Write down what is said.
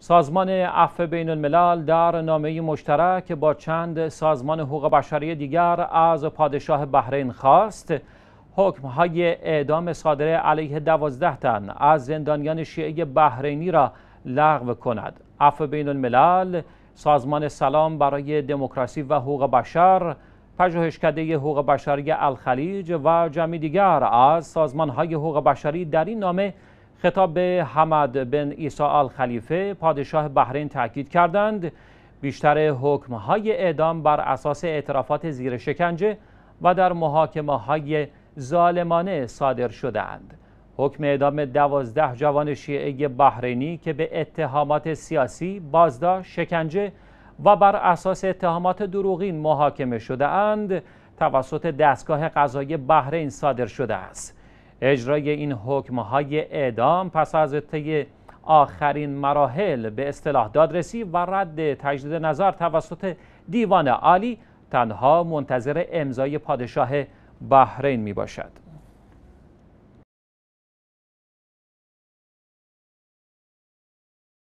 سازمان عفو بین الملل در نامه مشترک با چند سازمان حقوق بشری دیگر از پادشاه بحرین خواست حکم های اعدام صادره علیه دوازده تن از زندانیان شیعه بحرینی را لغو کند عفو بین الملل سازمان سلام برای دموکراسی و حقوق بشر پژوهشکده حقوق بشری الخلیج و جمعی دیگر از سازمان های حقوق بشری در این نامه خطاب به حمد بن ایسا آل خلیفه پادشاه بحرین تاکید کردند بیشتر حکم های اعدام بر اساس اعترافات زیر شکنجه و در محاکمه های ظالمانه صادر شدند. حکم اعدام دوازده جوان شیعه بحرینی که به اتهامات سیاسی، بازداشت، شکنجه و بر اساس اتهامات دروغین محاکمه شده اند توسط دستگاه قضایی بحرین صادر شده است. اجرای این حکم های اعدام پس از طی آخرین مراحل به اصطلاح دادرسی و رد تجدید نظر توسط دیوان عالی تنها منتظر امضای پادشاه بحرین می باشد